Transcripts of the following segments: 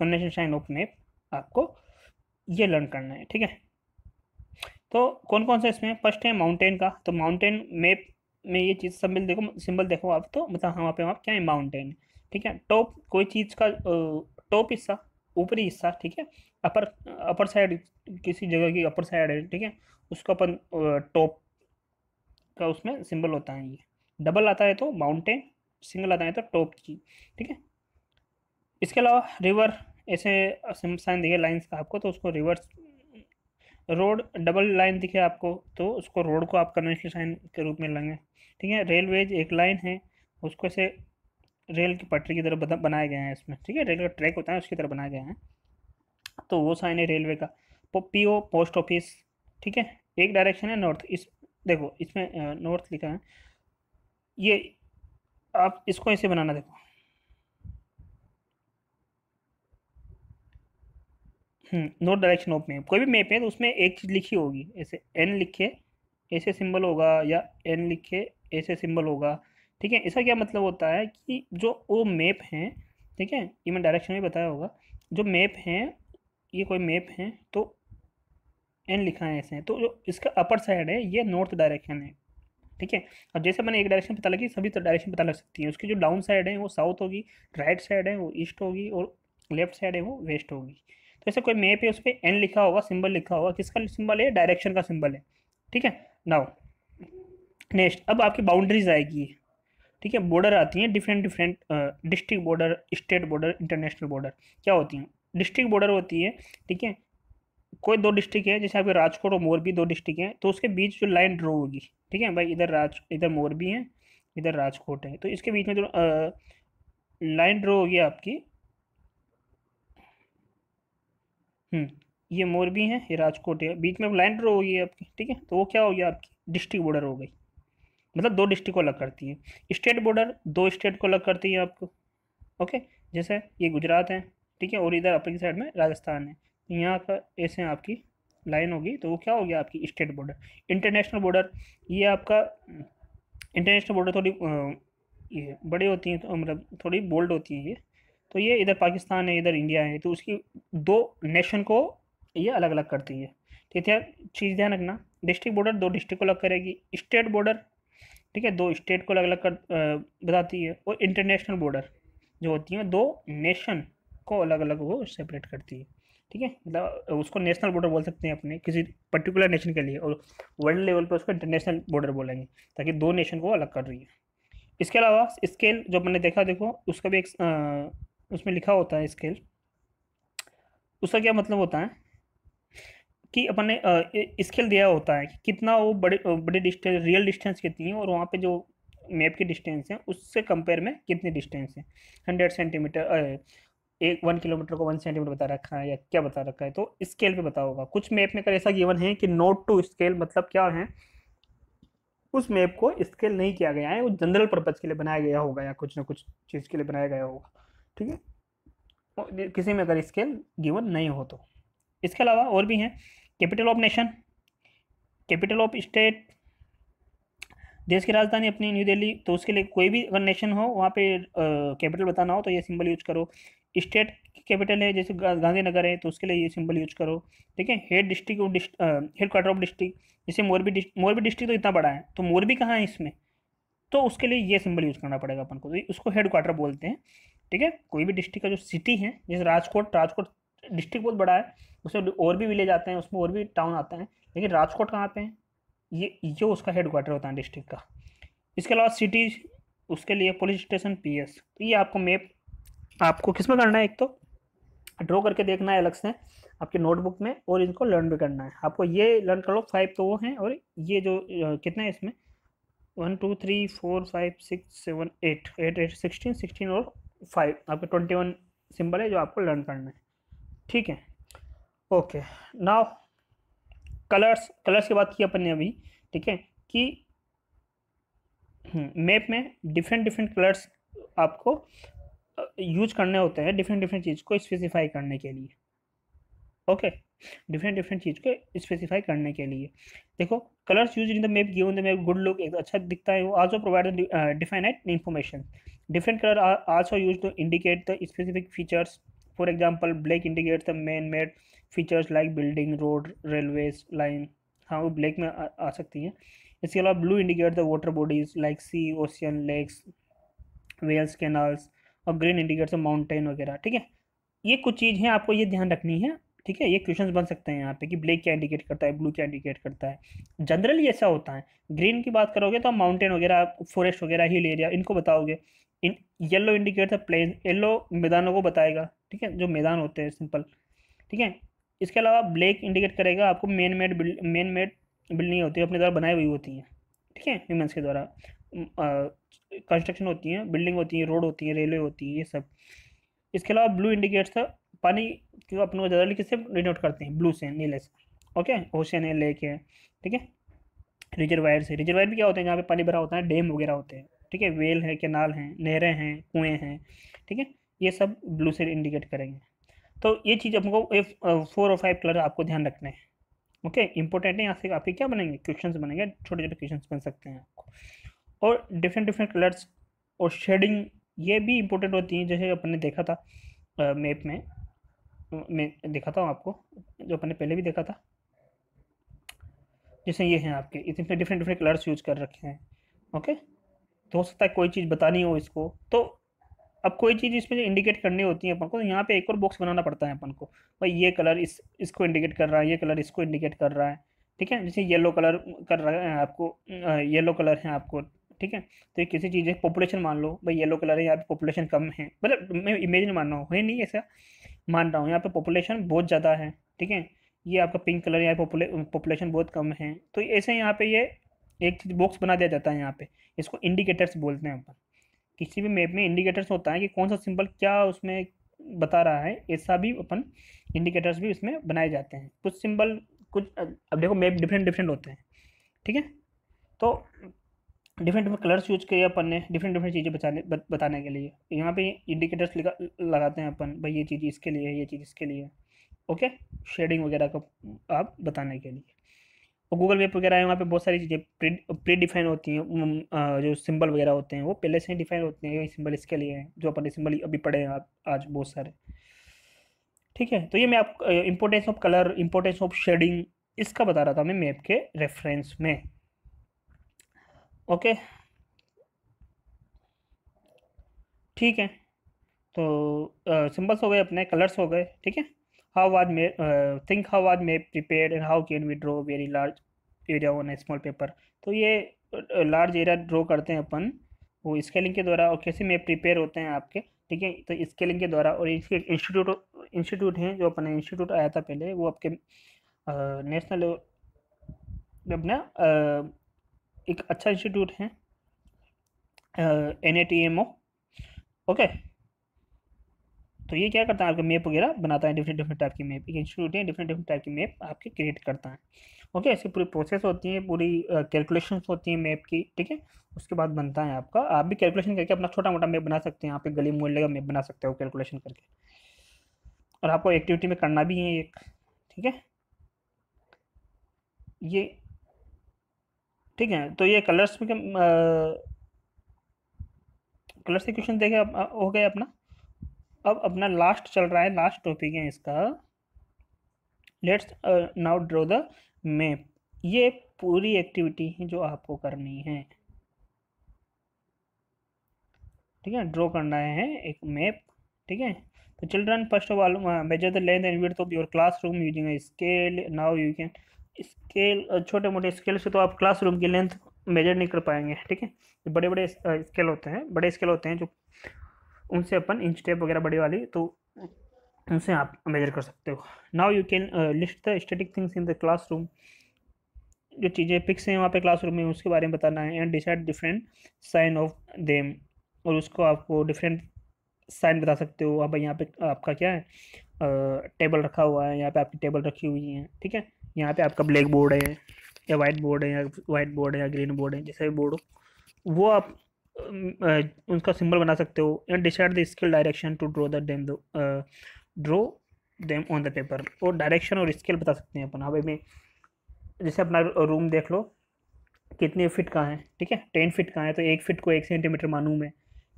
Foundation shine of map आपको ये learn करना है ठीक है तो कौन कौन सा इसमें फर्स्ट है माउंटेन का तो माउंटेन मैप में ये चीज़ सिंबल देखो सिंबल देखो आप तो मतलब वहाँ पे आप क्या है माउंटेन ठीक है टॉप कोई चीज़ का टॉप हिस्सा ऊपरी हिस्सा ठीक है अपर अपर साइड किसी जगह की अपर साइड है ठीक है उसका अपन टॉप का उसमें सिंबल होता है ये डबल आता है तो माउंटेन सिंगल आता है तो टॉप की ठीक है इसके अलावा रिवर ऐसे साइन दिखे लाइन्स का आपको तो उसको रिवर्स रोड डबल लाइन दिखे आपको तो उसको रोड को आप कन्वेंशनल साइन के रूप में लेंगे ठीक है रेलवेज एक लाइन है उसको ऐसे रेल की पटरी की तरफ बनाए गए हैं इसमें ठीक है रेल का ट्रैक होता है उसकी तरफ बनाए गए हैं तो वो साइन है रेलवे का पी ओ पोस्ट ऑफिस ठीक है एक डायरेक्शन है नॉर्थ इस देखो इसमें नॉर्थ लिखा है ये आप इसको ऐसे बनाना देखो नॉर्थ डायरेक्शन ऑफ मैप कोई भी मैप है तो उसमें एक चीज़ लिखी होगी ऐसे एन लिखे ऐसे सिंबल होगा या एन लिखे ऐसे सिंबल होगा ठीक है इसका क्या मतलब होता है कि जो वो मैप हैं ठीक है ये मैंने डायरेक्शन में बताया होगा जो मैप हैं ये कोई मैप हैं तो एन लिखा है ऐसे तो जो इसका अपर साइड है ये नॉर्थ डायरेक्शन है ठीक है और जैसे मैंने एक डायरेक्शन पता लगी सभी तो डायरेक्शन पता लग सकती है उसकी जो डाउन साइड है वो साउथ होगी राइट साइड है वो ईस्ट होगी और लेफ्ट साइड है वो वेस्ट होगी तो ऐसे कोई मैप है उस पर एन लिखा होगा सिंबल लिखा होगा किसका सिंबल है डायरेक्शन का सिंबल है ठीक है नाउ नेक्स्ट अब आपकी बाउंड्रीज आएगी ठीक है बॉर्डर आती हैं different different district border state border international border क्या होती हैं डिस्ट्रिक्ट बॉर्डर होती है ठीक है कोई दो डिस्ट्रिक्ट है जैसे आपके राजकोट और मोरबी दो डिस्ट्रिक्ट हैं तो उसके बीच जो लाइन ड्रॉ होगी ठीक है भाई इधर राज इधर मोरबी है इधर राजकोट है तो इसके बीच में जो लाइन ड्रॉ होगी आपकी हम्म, ये मोरबी है ये राजकोट है बीच में लाइन ड्रो हो गई है आपकी ठीक है तो वो क्या हो गया आपकी डिस्ट्रिक्ट बॉर्डर हो गई मतलब दो डिस्ट्रिक्ट को अलग करती है स्टेट बॉर्डर दो स्टेट को अलग करती है आपको ओके जैसे ये गुजरात है ठीक है और इधर अपनी साइड में राजस्थान है यहाँ का ऐसे आपकी लाइन होगी तो वो क्या हो गया आपकी स्टेट बॉर्डर इंटरनेशनल बॉर्डर ये आपका इंटरनेशनल बॉर्डर थोड़ी ये बड़ी होती हैं तो मतलब थोड़ी बोल्ड होती है ये तो ये इधर पाकिस्तान है इधर इंडिया है तो उसकी दो नेशन को ये अलग अलग करती है ठीक तो है चीज़ ध्यान रखना डिस्ट्रिक्ट बॉर्डर दो डिस्ट्रिक्ट को अलग करेगी स्टेट बॉर्डर ठीक है दो स्टेट को अलग अलग कर बताती है और इंटरनेशनल बॉर्डर जो होती है दो नेशन को अलग अलग वो सेपरेट करती है ठीक है मतलब उसको नेशनल बॉर्डर बोल सकते हैं अपने किसी पर्टिकुलर नेशन के लिए और वर्ल्ड लेवल पर उसको इंटरनेशनल बॉर्डर बोलेंगे ताकि दो नेशन को अलग कर रही है इसके अलावा स्केल जो मैंने देखा देखो उसका भी एक उसमें लिखा होता है स्केल उसका क्या मतलब होता है कि अपन ने स्केल दिया होता है कि कितना वो बड़े बड़े डिस्टेंस रियल डिस्टेंस कितनी है और वहाँ पे जो मैप की डिस्टेंस है उससे कंपेयर में कितनी डिस्टेंस है हंड्रेड सेंटीमीटर एक वन किलोमीटर को वन सेंटीमीटर बता रखा है या क्या बता रखा है तो स्केल पे बता होगा कुछ मैप में अगर ऐसा गिवन है कि नोट टू स्केल मतलब क्या है उस मैप को स्केल नहीं किया गया है वो जनरल पर्पज़ के लिए बनाया गया होगा या कुछ ना कुछ चीज़ के लिए बनाया गया होगा ठीक है किसी में अगर स्केल गिवन नहीं हो तो इसके अलावा और भी हैं capital of nation capital of state देश की राजधानी अपनी न्यू दिल्ली तो उसके लिए कोई भी अगर नेशन हो वहाँ पे कैपिटल बताना हो तो ये सिंबल यूज करो स्टेट कैपिटल है जैसे गांधीनगर है तो उसके लिए ये सिंबल यूज करो ठीक है head district headquarter of district जैसे मोरबी डिस्ट्रिक मोरबी डिस्ट्रिक्ट तो इतना बड़ा है तो मोरबी कहाँ है इसमें तो उसके लिए ये सिंबल यूज करना पड़ेगा अपन को तो उसको हेड क्वार्टर बोलते हैं ठीक है कोई भी डिस्ट्रिक्ट का जो सिटी है जैसे राजकोट राजकोट डिस्ट्रिक्ट बहुत बड़ा है उसमें और भी विलेज आते हैं उसमें और भी टाउन आते हैं लेकिन राजकोट कहाँ पे हैं ये ये उसका हेड क्वार्टर होता है डिस्ट्रिक्ट का इसके अलावा सिटीज उसके लिए पुलिस स्टेशन पीएस तो ये आपको मैप आपको किस में करना है एक तो ड्रॉ करके देखना है अलग से आपके नोटबुक में और इनको लर्न भी करना है आपको ये लर्न कर लो फाइव तो वो हैं और ये जो कितना है इसमें one two three four five six seven eight eight eight sixteen sixteen और फाइव आपके ट्वेंटी वन सिंबल है जो आपको लर्न करना है ठीक है ओके नाउ कलर्स कलर्स की बात की अपन ने अभी ठीक है कि मैप हम्म, में डिफरेंट डिफरेंट कलर्स आपको यूज करने होते हैं डिफरेंट डिफरेंट चीज़ को स्पेसिफाई करने के लिए ओके डिफरेंट डिफरेंट चीज़ को स्पेसिफाई करने के लिए देखो colours use in the map given the map good look एक तो अच्छा दिखता है वो also provide definite information Different color are also used to indicate the specific features. For example, black indicates the man-made features like building road railways line हाँ वो black में आ, आ सकती हैं इसके अलावा blue indicate the water bodies like sea ocean lakes wells canals और green indicates mountain वगैरह ठीक है ये कुछ चीज़ हैं आपको ये ध्यान रखनी है ठीक है ये क्वेश्चन बन सकते हैं यहाँ पे कि ब्लैक क्या इंडिकेट करता है ब्लू क्या इंडिकेट करता है जनरली ऐसा होता है ग्रीन की बात करोगे तो आप माउंटेन वगैरह फॉरेस्ट वगैरह हिल एरिया इनको बताओगे इन येलो इंडिकेट है प्लेन येलो मैदानों को बताएगा ठीक है जो मैदान होते हैं सिंपल ठीक है इसके अलावा ब्लैक इंडिकेट करेगा आपको man made man made building होती है अपने द्वारा बनाई हुई होती हैं ठीक है ह्यूमन्स के द्वारा कंस्ट्रक्शन होती हैं बिल्डिंग होती है रोड होती है रेलवे होती है ये सब इसके अलावा ब्लू इंडिकेट्स पानी को अपन को जनरली किससे डिनोट करते हैं ब्लू से नीले से ओके ओशन है लेक है ठीक है रिजर्वायर से रिजर्वायर भी क्या होते हैं जहाँ पे पानी भरा होता है डैम वगैरह होते हैं ठीक है वेल है केनाल हैं नहरें हैं कुएँ हैं ठीक है ये सब ब्लू से इंडिकेट करेंगे तो ये चीज़ अपन को फोर और फाइव कलर आपको ध्यान रखना है ओके इंपॉर्टेंट है यहाँ से आपके क्या बनेंगे क्वेश्चन बनेंगे छोटे छोटे क्वेश्चन बन सकते हैं आपको और डिफरेंट डिफरेंट कलर्स और शेडिंग ये भी इम्पोर्टेंट होती हैं जैसे अपन ने देखा था मैप uh, में मैं दिखाता हूँ आपको जो अपने पहले भी देखा था जैसे ये हैं आपके इसमें डिफरेंट डिफरेंट कलर्स यूज कर रखे हैं ओके तो हो सकता है कोई चीज़ बतानी हो इसको तो अब कोई चीज़ इसमें जो इंडिकेट करनी होती है अपन को तो यहाँ पे एक और बॉक्स बनाना पड़ता है अपन को भाई ये कलर इस इसको इंडिकेट कर रहा है ये कलर इसको इंडिकेट कर रहा है ठीक है जैसे येलो कलर कर रहा है आपको येलो कलर है आपको ठीक है तो ये किसी चीज़ है पॉपुलेशन मान लो भाई येलो कलर है यहाँ पे पॉपुलेशन कम है मतलब मैं इमेजिन मान रहा हूँ है नहीं ऐसा मान रहा हूँ यहाँ पे पॉपुलेशन बहुत ज़्यादा है ठीक है ये आपका पिंक कलर यहाँ पॉपुलेशन बहुत कम है तो ऐसे यहाँ पे ये एक चीज़ बॉक्स बना दिया जाता है यहाँ पे इसको इंडिकेटर्स बोलते हैं अपन किसी भी मैप में इंडिकेटर्स होता है कि कौन सा सिंबल क्या उसमें बता रहा है ऐसा भी अपन इंडिकेटर्स भी इसमें बनाए जाते हैं कुछ सिंबल कुछ अब देखो मैप डिफरेंट डिफरेंट होते हैं ठीक है तो डिफरेंट डिफरेंट कलर्स यूज किए अपन ने डिफरेंट डिफरेंट चीज़ें बचाने बताने के लिए यहाँ पे इंडिकेटर्स लगाते हैं अपन भाई ये चीज़ इसके लिए है ये चीज़ इसके लिए ओके शेडिंग वगैरह का आप बताने के लिए और गूगल मैप वगैरह है वहाँ पे बहुत सारी चीज़ें प्री डिफाइन होती हैं जो सिंबल वगैरह होते हैं वो पहले से ही डिफाइन होते हैं ये सिंबल इसके लिए हैं जो अपन सिंबल अभी पढ़े हैं आप आज बहुत सारे ठीक है तो ये मैं आप importance of colour importance of shading इसका बता रहा था मैं मैप के रेफरेंस में ओके ठीक है तो सिंबल्स हो गए अपने कलर्स हो गए ठीक है how are may think how are may prepare and how can we draw very large area on a small paper तो ये लार्ज एरिया ड्रॉ करते हैं अपन वो स्केलिंग के द्वारा और कैसे मैप प्रिपेयर होते हैं आपके ठीक है तो स्केलिंग के द्वारा और इसके इंस्टीट्यूट इंस्टीट्यूट हैं जो अपना इंस्टीट्यूट आया था पहले वो आपके नेशनल अपना एक अच्छा इंस्टीट्यूट है N A T M O okay तो ये क्या करता है आपके मैप वगैरह बनाता है डिफरेंट डिफरेंट टाइप की मैप एक इंस्टीट्यूट है डिफरेंट डिफरेंट टाइप की मैप आपके क्रिएट करता है ओके ऐसी पूरी प्रोसेस होती है पूरी कैलकुलेशन होती है मैप की ठीक है उसके बाद बनता है आपका आप भी कैलकुलेशन करके अपना छोटा मोटा मैप बना सकते हैं आप एक गली मोहल्ले का मैप बना सकते हो कैलकुलेशन करके और आपको एक्टिविटी में करना भी है एक ठीक है ये ठीक है तो ये कलर्स में कलर्स के क्वेश्चन देखे हो गए अपना अब अपना लास्ट चल रहा है लास्ट टॉपिक है इसका let's now draw the map ये पूरी एक्टिविटी है जो आपको करनी है ठीक है ड्रॉ करना है एक मैप ठीक है तो children first of all measure the length and width of your classroom using a scale now you can scale छोटे मोटे स्केल से तो आप क्लासरूम की लेंथ मेजर नहीं कर पाएंगे ठीक है बड़े बड़े स्केल होते हैं बड़े स्केल होते हैं जो उनसे अपन इंच टेप वगैरह बड़ी वाली तो उनसे आप मेजर कर सकते हो now you can list the static things in the classroom जो चीज़ें फिक्स हैं वहाँ पे क्लासरूम में उसके बारे में बताना है and decide different sign of them और उसको आपको डिफरेंट साइन बता सकते हो अब यहाँ पे आपका क्या है टेबल रखा हुआ है यहाँ पे आपकी टेबल रखी हुई है ठीक है यहाँ पे आपका ब्लैक बोर्ड है या वाइट बोर्ड है या वाइट बोर्ड है या ग्रीन बोर्ड है जैसे भी बोर्ड हो वो आप उनका सिंबल बना सकते हो and decide the scale direction to draw the them draw them on the paper और डायरेक्शन और स्केल बता सकते हैं अपन हवा में जैसे अपना रूम देख लो कितने फिट का है ठीक है टेन फिट का है तो एक फिट को एक सेंटीमीटर मानूँ मैं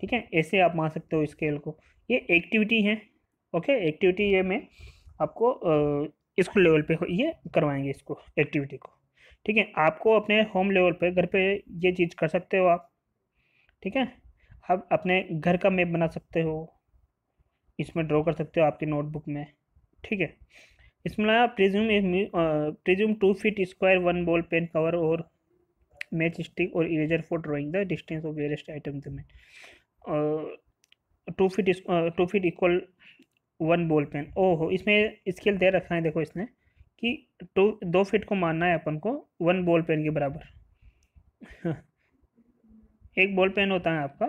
ठीक है ऐसे आप मान सकते हो स्केल को ये एक्टिविटी है ओके एक्टिविटी ये में आपको स्कूल लेवल पे ये करवाएंगे इसको एक्टिविटी को ठीक है आपको अपने होम लेवल पे घर पे ये चीज़ कर सकते हो आप ठीक है आप अपने घर का मैप बना सकते हो इसमें ड्रॉ कर सकते हो आपकी नोटबुक में ठीक है इसमें आप presume presume two feet square one ball pen cover और मैच स्टिक और eraser for drawing the distance of various item the two feet two feet equal one ball pen ओहो इसमें स्केल दे रखा है देखो इसने कि टू दो फिट को मानना है अपन को वन बॉल पेन के बराबर एक बॉल पेन होता है आपका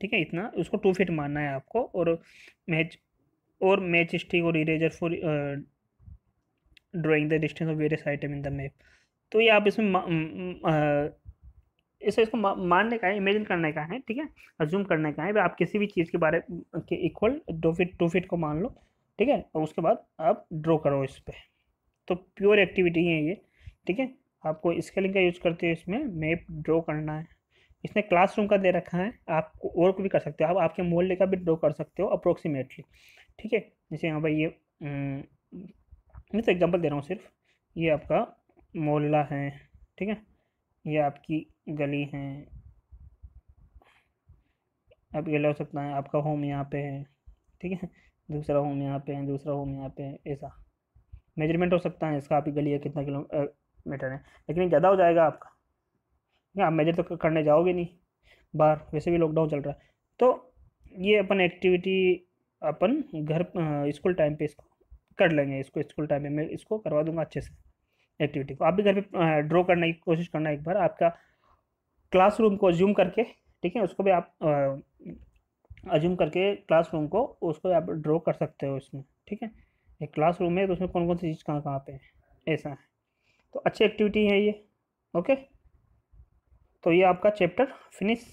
ठीक है इतना उसको टू फिट मानना है आपको और मैच और मैच स्टिक और eraser for drawing the distance of various item in the map तो ये आप इसमें इसे इसको मानने का है इमेजिन करने का है ठीक है अज्यूम करने का है भाई आप किसी भी चीज़ के बारे के इक्वल दो फिट टू फिट को मान लो ठीक है और उसके बाद आप ड्रॉ करो इस पर तो प्योर एक्टिविटी है ये ठीक है आपको स्केलिंग का यूज़ करते हुए इसमें मैप ड्रॉ करना है इसने क्लासरूम का दे रखा है आप और को भी कर सकते हो आप आपके मोहल्ले का भी ड्रॉ कर सकते हो अप्रोक्सीमेटली ठीक है जैसे यहाँ भाई ये मैं तो एग्जाम्पल दे रहा हूँ सिर्फ ये आपका मोहल्ला है ठीक है ये आपकी गली है आप ये लग सकता है आपका होम यहाँ पे है ठीक है दूसरा होम यहाँ पे है दूसरा होम यहाँ पे है ऐसा मेजरमेंट हो सकता है इसका आपकी गली है कितना किलोमीटर है लेकिन ज़्यादा हो जाएगा आपका आप मेजर तो करने जाओगे नहीं बाहर वैसे भी लॉकडाउन चल रहा है तो ये अपन एक्टिविटी अपन घर स्कूल टाइम पे इसको कर लेंगे इसको स्कूल टाइम पे मैं इसको करवा दूंगा अच्छे से एक्टिविटी को आप भी घर पे ड्रॉ करने की कोशिश करना एक बार आपका क्लासरूम को जूम करके ठीक है उसको भी आप अज्यूम करके क्लासरूम को उसको आप ड्रॉ कर सकते हो इसमें ठीक है एक क्लास रूम है तो उसमें कौन कौन सी चीज़ कहाँ कहाँ पे है ऐसा है तो अच्छी एक्टिविटी है ये ओके तो ये आपका चैप्टर फिनिश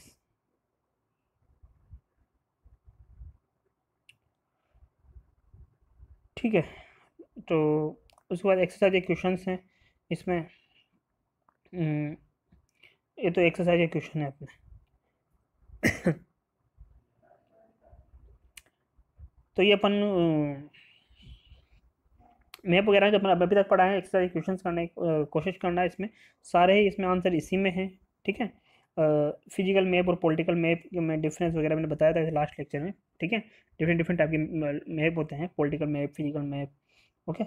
ठीक है तो उसके बाद एक्सरसाइज के क्वेश्चंस हैं इसमें हम्म, ये तो एक्सरसाइज का क्वेश्चन है अपने तो ये अपन मैप वगैरह जो अपन अभी तक पढ़ा है एक्सरसाइज क्वेश्चंस करने की कोशिश करना है इसमें सारे ही इसमें आंसर इसी में है ठीक है फिजिकल मैप और पॉलिटिकल मैप में डिफरेंस वगैरह मैंने बताया था लास्ट लेक्चर में ठीक है डिफरेंट डिफरेंट टाइप के मैप होते हैं political map physical map okay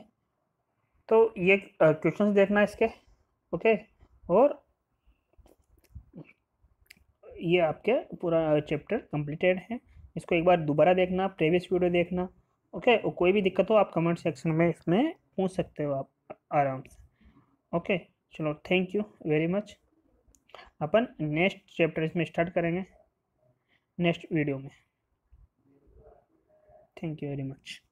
तो ये क्वेश्चंस देखना इसके ओके और ये आपके पूरा चैप्टर कंप्लीटेड है इसको एक बार दोबारा देखना प्रीवियस वीडियो देखना ओके और कोई भी दिक्कत हो आप कमेंट सेक्शन में इसमें पूछ सकते हो आप आराम से ओके चलो थैंक यू वेरी मच अपन नेक्स्ट चैप्टर इसमें स्टार्ट करेंगे नेक्स्ट वीडियो में थैंक यू वेरी मच